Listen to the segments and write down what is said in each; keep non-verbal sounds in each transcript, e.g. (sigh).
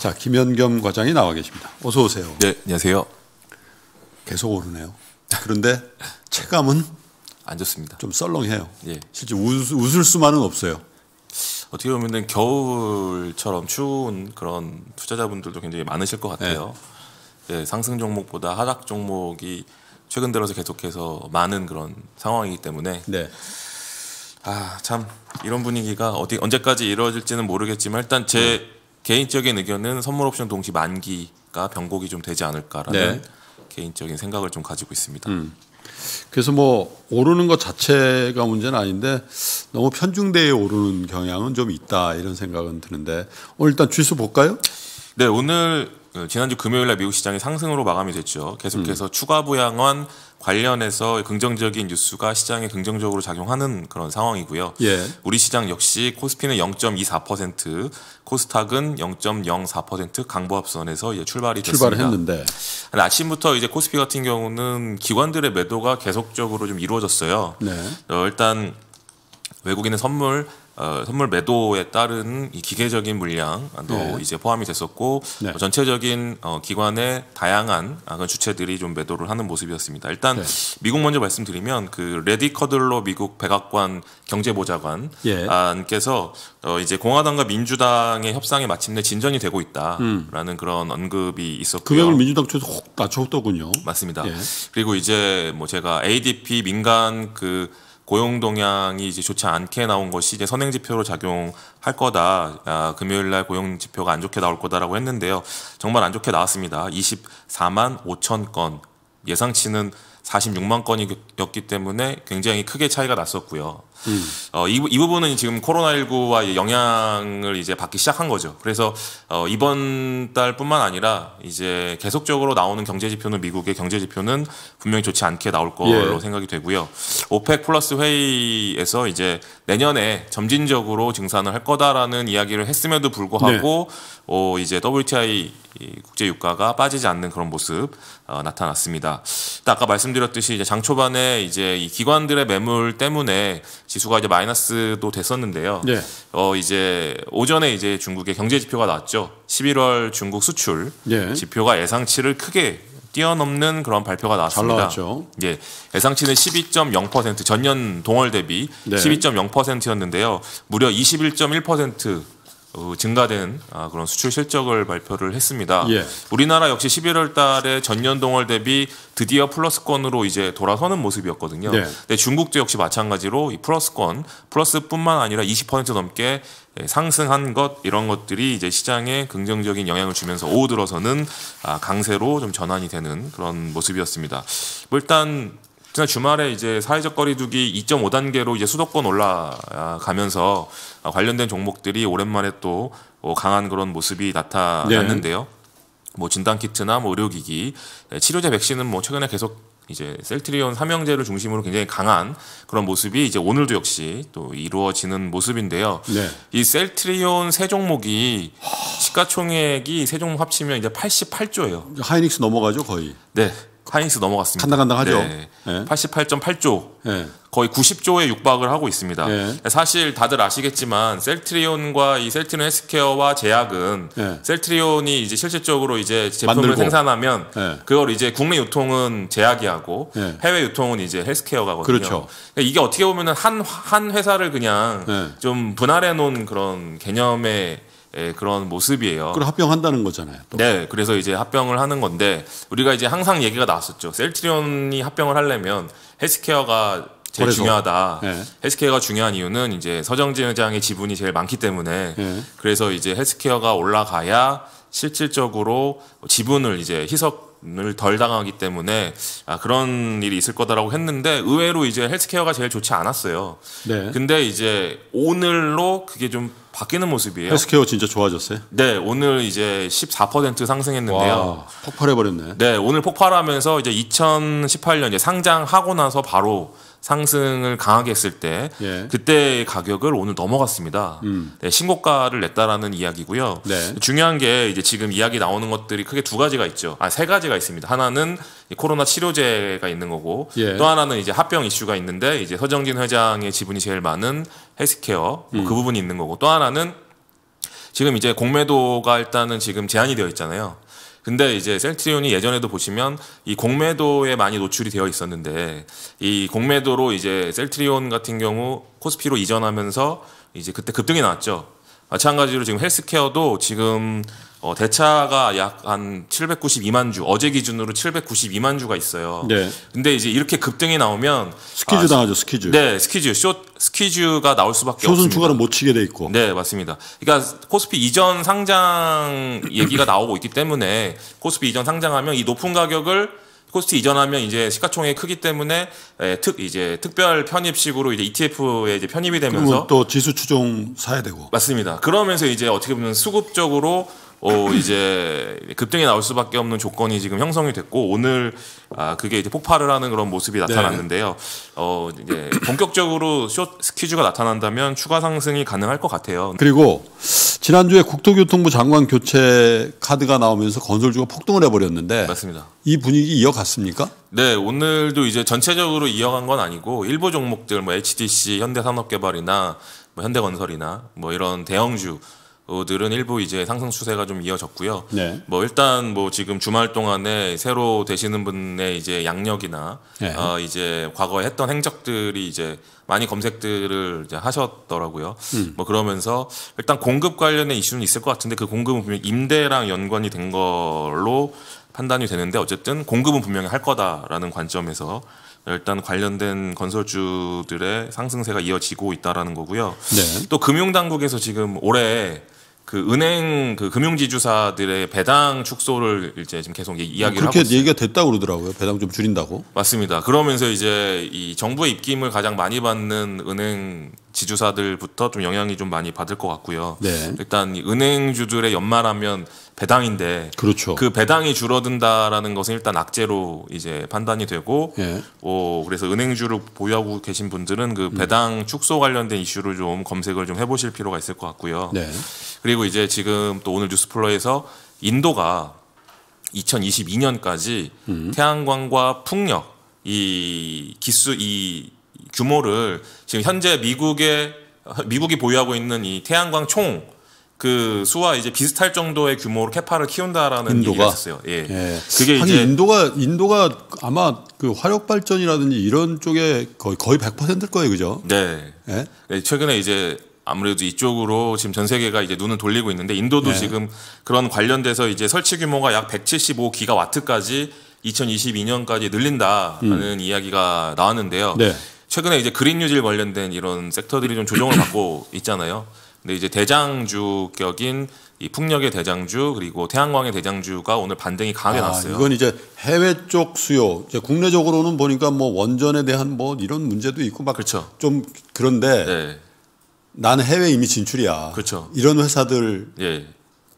자, 김현겸 과장이 나와 계십니다. 어서 오세요. 네, 안녕하세요. 계속 오르네요. 그런데 체감은 안 좋습니다. 좀 썰렁해요. 예. 실제 웃, 웃을 수만은 없어요. 어떻게 보면 겨울처럼 추운 그런 투자자분들도 굉장히 많으실 것 같아요. 네. 예, 상승 종목보다 하락 종목이 최근 들어서 계속해서 많은 그런 상황이기 때문에 네. 아참 이런 분위기가 어디 언제까지 이루어질지는 모르겠지만 일단 제 네. 개인적인 의견은 선물 옵션 동시 만기가 변곡이 좀 되지 않을까라는 네. 개인적인 생각을 좀 가지고 있습니다. 음. 그래서 뭐 오르는 것 자체가 문제는 아닌데 너무 편중대에 오르는 경향은 좀 있다 이런 생각은 드는데 오늘 일단 주수 볼까요? 네 오늘 지난주 금요일 날 미국 시장이 상승으로 마감이 됐죠. 계속해서 음. 추가 부양원 관련해서 긍정적인 뉴스가 시장에 긍정적으로 작용하는 그런 상황이고요. 예. 우리 시장 역시 코스피는 0.24%, 코스닥은 0.04% 강보합선에서 이제 출발이 됐습니다. 했는데 아침부터 이제 코스피 같은 경우는 기관들의 매도가 계속적으로 좀 이루어졌어요. 네. 어, 일단 외국인의 선물 어, 선물 매도에 따른 이 기계적인 물량도 네. 이제 포함이 됐었고 네. 전체적인 어, 기관의 다양한 아, 주체들이 좀 매도를 하는 모습이었습니다. 일단 네. 미국 먼저 말씀드리면 그 레디 커들로 미국 백악관 경제보좌관께서 예. 어, 이제 공화당과 민주당의 협상에 마침내 진전이 되고 있다라는 음. 그런 언급이 있었고요. 금액을 그 민주당 쪽에서 혹 낮췄더군요. 맞습니다. 예. 그리고 이제 뭐 제가 ADP 민간 그 고용 동향이 이제 좋지 않게 나온 것이 이제 선행 지표로 작용할 거다. 아, 금요일 날 고용 지표가 안 좋게 나올 거다라고 했는데요. 정말 안 좋게 나왔습니다. 24만 5천 건 예상치는 46만 건이었기 때문에 굉장히 크게 차이가 났었고요. 음. 어, 이, 이, 부분은 지금 코로나19와 영향을 이제 받기 시작한 거죠. 그래서 어, 이번 달뿐만 아니라 이제 계속적으로 나오는 경제 지표는 미국의 경제 지표는 분명히 좋지 않게 나올 걸로 예. 생각이 되고요. 오펙 플러스 회의에서 이제 내년에 점진적으로 증산을 할 거다라는 이야기를 했음에도 불구하고 네. 어, 이제 WTI 국제 유가가 빠지지 않는 그런 모습 어, 나타났습니다. 아까 말씀드렸듯이 이제 장 초반에 이제 이 기관들의 매물 때문에 지수가 이제 마이너스도 됐었는데요. 네. 어 이제 오전에 이제 중국의 경제 지표가 나왔죠. 11월 중국 수출 네. 지표가 예상치를 크게 뛰어넘는 그런 발표가 나왔습니다. 잘 나왔죠. 예, 예상치는 12.0% 전년 동월 대비 네. 12.0%였는데요. 무려 21.1% 어, 증가된 아, 그런 수출 실적을 발표를 했습니다. 예. 우리나라 역시 11월 달에 전년 동월 대비 드디어 플러스권으로 이제 돌아서는 모습이었거든요. 예. 근데 중국도 역시 마찬가지로 이 플러스권 플러스뿐만 아니라 20% 넘게 예, 상승한 것 이런 것들이 이제 시장에 긍정적인 영향을 주면서 오후 들어서는 아, 강세로 좀 전환이 되는 그런 모습이었습니다. 뭐 일단 지난 주말에 이제 사회적 거리두기 2.5단계로 이제 수도권 올라가면서 아, 관련된 종목들이 오랜만에 또 뭐 강한 그런 모습이 나타났는데요. 네. 뭐 진단 키트나 뭐 의료기기, 예, 치료제 백신은 뭐 최근에 계속 이제 셀트리온 삼형제를 중심으로 굉장히 강한 그런 모습이 이제 오늘도 역시 또 이루어지는 모습인데요. 네. 이 셀트리온 세 종목이 시가총액이 세 종목 합치면 이제 88조예요. 하이닉스 넘어가죠 거의. 네. 하이닉스 넘어갔습니다. 간당간당하죠. 네. 네. 88.8조 네. 거의 90조에 육박을 하고 있습니다. 네. 네, 사실 다들 아시겠지만 셀트리온과 이 셀트리온 헬스케어와 제약은 네. 셀트리온이 이제 실질적으로 이제 제품을 만들고. 생산하면 그걸 이제 국내 유통은 제약이 하고 해외 유통은 이제 헬스케어가거든요. 그렇죠. 그러니까 이게 어떻게 보면한한 회사를 그냥 좀 분할해 놓은 그런 개념의 예, 그런 모습이에요. 그걸 합병한다는 거잖아요. 또. 네, 그래서 이제 합병을 하는 건데 우리가 이제 항상 얘기가 나왔었죠. 셀트리온이 합병을 하려면 헬스케어가 제일 그래서. 중요하다. 예. 헬스케어가 중요한 이유는 이제 서정진 회장의 지분이 제일 많기 때문에 예. 그래서 이제 헬스케어가 올라가야 실질적으로 지분을 이제 희석 덜 당하기 때문에 아, 그런 일이 있을 거다라고 했는데 의외로 이제 헬스케어가 제일 좋지 않았어요. 네. 근데 이제 오늘로 그게 좀 바뀌는 모습이에요. 헬스케어 진짜 좋아졌어요? 네, 오늘 이제 14% 상승했는데요. 와, 폭발해버렸네. 네, 오늘 폭발하면서 이제 2018년 이제 상장하고 나서 바로 상승을 강하게 했을 때 예. 그때의 가격을 오늘 넘어갔습니다. 음. 네, 신고가를 냈다라는 이야기고요. 네. 중요한 게 이제 지금 이야기 나오는 것들이 크게 두 가지가 있죠. 아, 세 가지가 있습니다. 하나는 코로나 치료제가 있는 거고 예. 또 하나는 이제 합병 이슈가 있는데 이제 서정진 회장의 지분이 제일 많은 헬스케어 뭐 음. 그 부분이 있는 거고 또 하나는 지금 이제 공매도가 일단은 지금 제한이 되어 있잖아요. 근데 이제 셀트리온이 예전에도 보시면 이 공매도에 많이 노출이 되어 있었는데 이 공매도로 이제 셀트리온 같은 경우 코스피로 이전하면서 이제 그때 급등이 나왔죠. 마찬가지로 지금 헬스케어도 지금 어, 대차가 약 한 792만 주, 어제 기준으로 792만 주가 있어요. 네. 근데 이제 이렇게 급등이 나오면 스키즈 아, 당하죠, 스키즈. 네, 스키즈, 쇼 스키즈가 나올 수밖에 없습니다. 쇼 추가로 못 치게 돼 있고. 네, 맞습니다. 그러니까 코스피 이전 상장 얘기가 나오고 있기 때문에 코스피 이전 상장하면 이 높은 가격을 코스피 이전하면 이제 시가총액 크기 때문에 에, 예, 특 이제 특별 편입식으로 이제 ETF에 이제 편입이 되면서 또 지수 추종 사야 되고 맞습니다. 그러면서 이제 어떻게 보면 수급적으로 어 이제 급등이 나올 수밖에 없는 조건이 지금 형성이 됐고 오늘 아 그게 이제 폭발을 하는 그런 모습이 네. 나타났는데요. 어 이제 본격적으로 숏 스퀴즈가 나타난다면 추가 상승이 가능할 것 같아요. 그리고 지난주에 국토교통부 장관 교체 카드가 나오면서 건설주가 폭등을 해버렸는데 맞습니다. 이 분위기 이어갔습니까? 네, 오늘도 이제 전체적으로 이어간 건 아니고 일부 종목들 뭐 HDC, 현대산업개발이나 뭐 현대건설이나 뭐 이런 대형주 음. 들은 일부 이제 상승 추세가 좀 이어졌고요. 네. 뭐 일단 뭐 지금 주말 동안에 새로 되시는 분의 이제 양력이나 네. 어 이제 과거에 했던 행적들이 이제 많이 검색들을 이제 하셨더라고요. 음. 뭐 그러면서 일단 공급 관련된 이슈는 있을 것 같은데 그 공급은 분명 임대랑 연관이 된 걸로 판단이 되는데 어쨌든 공급은 분명히 할 거다라는 관점에서 일단 관련된 건설주들의 상승세가 이어지고 있다라는 거고요. 네. 또 금융당국에서 지금 올해 그 은행 그 금융지주사들의 배당 축소를 이제 지금 계속 이야기를 뭐 그렇게 얘기가 됐다고 그러더라고요. 배당 좀 줄인다고. 맞습니다. 그러면서 이제 이 정부의 입김을 가장 많이 받는 은행 지주사들부터 좀 영향이 좀 많이 받을 것 같고요. 네. 일단 은행주들의 연말하면 배당인데 그렇죠. 그 배당이 줄어든다라는 것은 일단 악재로 이제 판단이 되고 예. 어, 그래서 은행주를 보유하고 계신 분들은 그 배당 축소 관련된 이슈를 좀 검색을 좀 해보실 필요가 있을 것 같고요. 네. 그리고 이제 지금 또 오늘 뉴스플로에서 인도가 2022년까지 음. 태양광과 풍력 이 기수 이 규모를 지금 현재 미국의 미국이 보유하고 있는 이 태양광 총그 수와 이제 비슷할 정도의 규모로 케파를 키운다라는 인도가? 얘기가 있었어요. 예. 예. 그게 이제 인도가 인도가 아마 그 화력 발전이라든지 이런 쪽에 거의 거의 100%일 거예요, 그죠? 네. 예? 네. 최근에 이제 아무래도 이쪽으로 지금 전 세계가 이제 눈을 돌리고 있는데 인도도 네. 지금 그런 관련돼서 이제 설치 규모가 약 175기가와트까지 2022년까지 늘린다라는 음. 이야기가 나왔는데요. 네. 최근에 이제 그린 뉴딜 관련된 이런 섹터들이 좀 조정을 받고 있잖아요. 근데 이제 대장주격인 이 풍력의 대장주 그리고 태양광의 대장주가 오늘 반등이 강하게 아, 났어요. 이건 이제 해외 쪽 수요. 이제 국내적으로는 보니까 뭐 원전에 대한 뭐 이런 문제도 있고 막 그렇죠. 좀 그런데 네. 나는 해외 이미 진출이야. 그렇죠. 이런 회사들 예.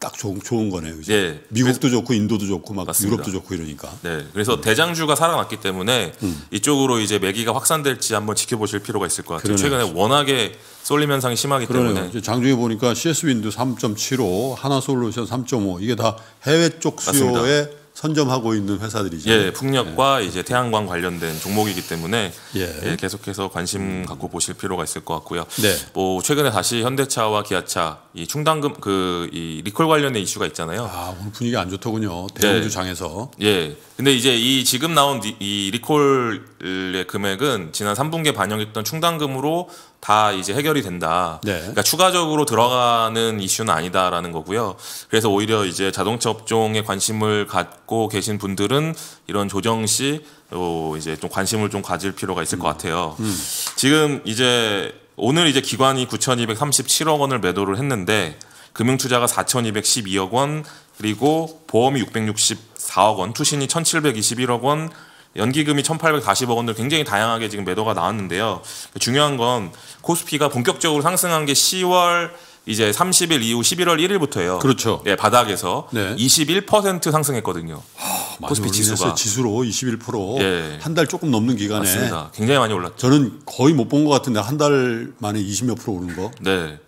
딱 좋은, 좋은 거네요. 이제. 예. 미국도 좋고 인도도 좋고 막 맞습니다. 유럽도 좋고 이러니까. 네. 그래서 음. 대장주가 살아났기 때문에 음. 이쪽으로 이제 매기가 확산될지 한번 지켜보실 필요가 있을 것 같아요. 그러네요. 최근에 워낙에 쏠림 현상이 심하기 그러네요. 때문에 장중에 보니까 CS 윈드 3.75, 하나 솔루션 3.5 이게 다 해외 쪽 수요에 맞습니다. 선점하고 있는 회사들이죠. 예, 풍력과 예. 이제 태양광 관련된 종목이기 때문에 예. 예, 계속해서 관심 갖고 보실 필요가 있을 것 같고요. 네. 뭐 최근에 다시 현대차와 기아차 이 충당금 그 이 리콜 관련된 이슈가 있잖아요. 아 오늘 분위기 안 좋더군요. 대형주 네. 장에서. 예. 근데 이제 이 지금 나온 이 리콜의 금액은 지난 3분기 반영했던 충당금으로 다 이제 해결이 된다. 네. 그러니까 추가적으로 들어가는 이슈는 아니다라는 거고요. 그래서 오히려 이제 자동차 업종에 관심을 갖고 계신 분들은 이런 조정 시 어, 이제 좀 관심을 좀 가질 필요가 있을 음. 것 같아요. 음. 음. 지금 이제 오늘 이제 기관이 9,237억 원을 매도를 했는데 금융투자가 4,212억 원 그리고 보험이 664억 원, 투신이 1,721억 원, 연기금이 1,840억 원으 굉장히 다양하게 지금 매도가 나왔는데요. 그 중요한 건 코스피가 본격적으로 상승한 게 10월 이제 30일 이후 11월 1일부터예요. 그렇죠. 예, 바닥에서 네. 21% 상승했거든요. 하, 아, 코스피 지수가 지수로 21% 예. 한달 조금 넘는 기간에 맞습니다. 굉장히 많이 올랐죠. 저는 거의 못 본 것 같은데 한 달 만에 20몇 프로 오른 거. 네.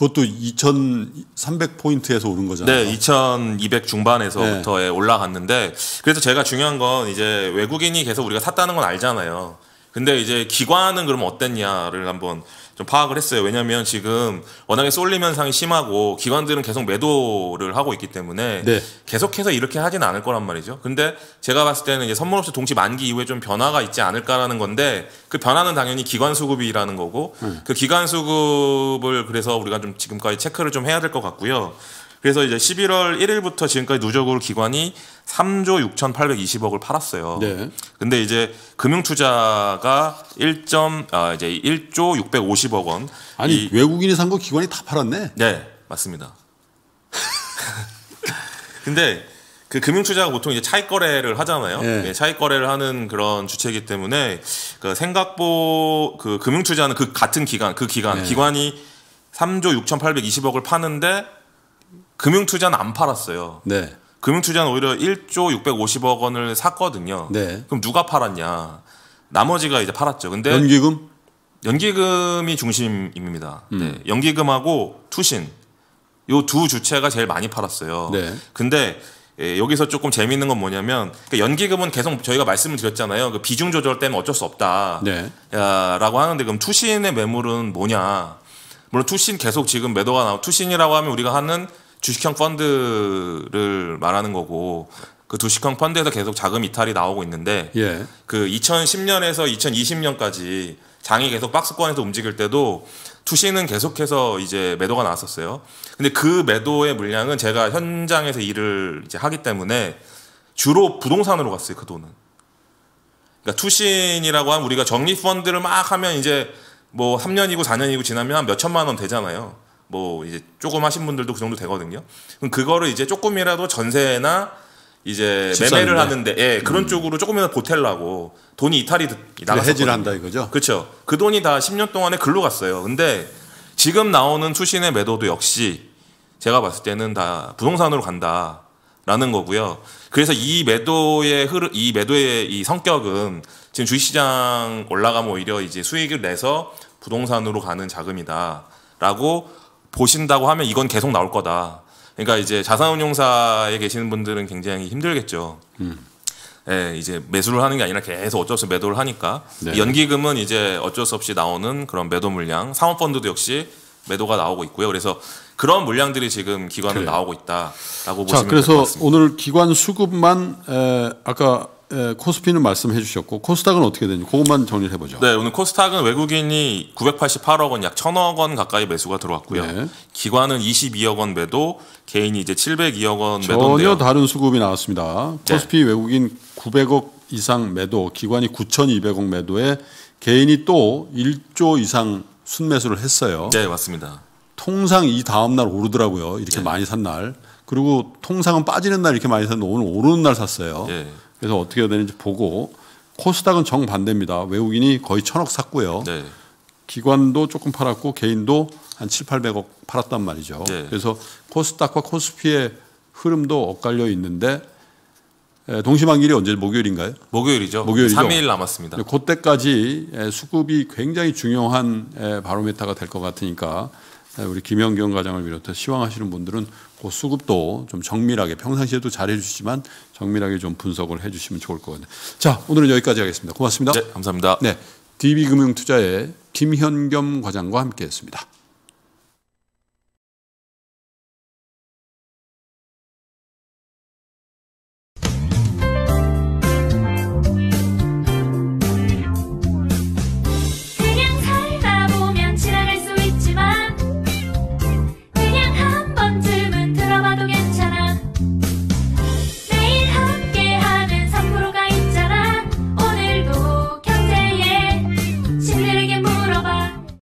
그것도 2,300포인트에서 오른 거잖아요. 네, 2,200 중반에서부터 네. 올라갔는데 그래서 제가 중요한 건 이제 외국인이 계속 우리가 샀다는 건 알잖아요. 근데 이제 기관은 그럼 어땠냐를 한번 좀 파악을 했어요. 왜냐하면 지금 워낙에 쏠림 현상이 심하고 기관들은 계속 매도를 하고 있기 때문에 네. 계속해서 이렇게 하지는 않을 거란 말이죠. 근데 제가 봤을 때는 이제 선물옵션 동시 만기 이후에 좀 변화가 있지 않을까라는 건데 그 변화는 당연히 기관 수급이라는 거고 음. 그 기관 수급을 그래서 우리가 좀 지금까지 체크를 좀 해야 될 것 같고요. 그래서 이제 11월 1일부터 지금까지 누적으로 기관이 3조 6,820억을 팔았어요. 네. 근데 이제 금융 투자가 1. 아 이제 1조 650억 원. 아니 이, 외국인이 산 거 기관이 다 팔았네. 네, 맞습니다. (laughs) 근데 그 금융투자가 보통 이제 차익 거래를 하잖아요. 네. 네 차익 거래를 하는 그런 주체이기 때문에 그 생각보 그 금융투자는 그 같은 기간 그 기간 네. 기관이 3조 6,820억을 파는데 금융투자는 안 팔았어요. 네. 금융투자는 오히려 1조 650억 원을 샀거든요. 네. 그럼 누가 팔았냐? 나머지가 이제 팔았죠. 근데 연기금? 연기금이 중심입니다. 음. 네. 연기금하고 투신 이 두 주체가 제일 많이 팔았어요. 네. 근데 예, 여기서 조금 재미있는 건 뭐냐면 그러니까 연기금은 계속 저희가 말씀을 드렸잖아요. 그 비중 조절 때문에 어쩔 수 없다라고 네. 하는데 그럼 투신의 매물은 뭐냐? 물론 투신 계속 지금 매도가 나오고 투신이라고 하면 우리가 하는 주식형 펀드를 말하는 거고 그 주식형 펀드에서 계속 자금 이탈이 나오고 있는데 예. 그 2010년에서 2020년까지 장이 계속 박스권에서 움직일 때도 투신은 계속해서 이제 매도가 나왔었어요. 근데 그 매도의 물량은 제가 현장에서 일을 이제 하기 때문에 주로 부동산으로 갔어요 그 돈은. 그러니까 투신이라고 하면 우리가 적립 펀드를 막 하면 이제 뭐 3년이고 4년이고 지나면 몇 천만 원 되잖아요. 뭐 이제 조금 하신 분들도 그 정도 되거든요. 그럼 그거를 이제 조금이라도 전세나 이제 매매를 하는데 예, 그런 음. 쪽으로 조금이라도 보탤라고 돈이 이탈이 나가서 해지를 한다 이거죠. 그렇죠. 그 돈이 다 10년 동안에 글로 갔어요. 근데 지금 나오는 수신의 매도도 역시 제가 봤을 때는 다 부동산으로 간다라는 거고요. 그래서 이 매도의 흐르 이 매도의 이 성격은 지금 주식시장 올라가면 오히려 이제 수익을 내서 부동산으로 가는 자금이다라고 보신다고 하면 이건 계속 나올 거다. 그러니까 이제 자산운용사에 계시는 분들은 굉장히 힘들겠죠. 음. 예, 이제 매수를 하는 게 아니라 계속 어쩔 수 없이 매도를 하니까 네. 연기금은 이제 어쩔 수 없이 나오는 그런 매도 물량, 상업펀드도 역시 매도가 나오고 있고요. 그래서 그런 물량들이 지금 기관은 그래 나오고 있다라고 보시면 자, 그래서 오늘 기관 수급만 에, 아까 에, 예, 코스피는 말씀해 주셨고 코스닥은 어떻게 되는지 그것만 정리를 해보죠. 네, 오늘 코스닥은 외국인이 988억 원, 약 1,000억 원 가까이 매수가 들어왔고요. 네. 기관은 22억 원 매도, 개인이 이제 702억 원 매도인데요. 다른 수급이 나왔습니다. 네. 코스피 네. 외국인 900억 이상 매도, 기관이 9,200억 매도에 개인이 또 1조 이상 순매수를 했어요. 네, 맞습니다. 통상 이 다음 날 오르더라고요. 이렇게 네. 많이 산 날. 그리고 통상은 빠지는 날 이렇게 많이 샀는데 오늘 오르는 날 샀어요. 네. 그래서 어떻게 해야 되는지 보고 코스닥은 정반대입니다. 외국인이 거의 천억 샀고요. 네. 기관도 조금 팔았고 개인도 한 7, 800억 팔았단 말이죠. 네. 그래서 코스닥과 코스피의 흐름도 엇갈려 있는데 동시만기일이 언제 목요일인가요? 목요일이죠. 목요일이죠. 3일 남았습니다. 그때까지 수급이 굉장히 중요한 바로메타가 될 것 같으니까 네, 우리 김영경 과장을 비롯해 시황하시는 분들은 그 수급도 좀 정밀하게 평상시에도 잘 해주시지만 정밀하게 좀 분석을 해주시면 좋을 것 같아요. 자, 오늘은 여기까지 하겠습니다. 고맙습니다. 네, 감사합니다. 네, DB금융투자의 김현겸 과장과 함께했습니다.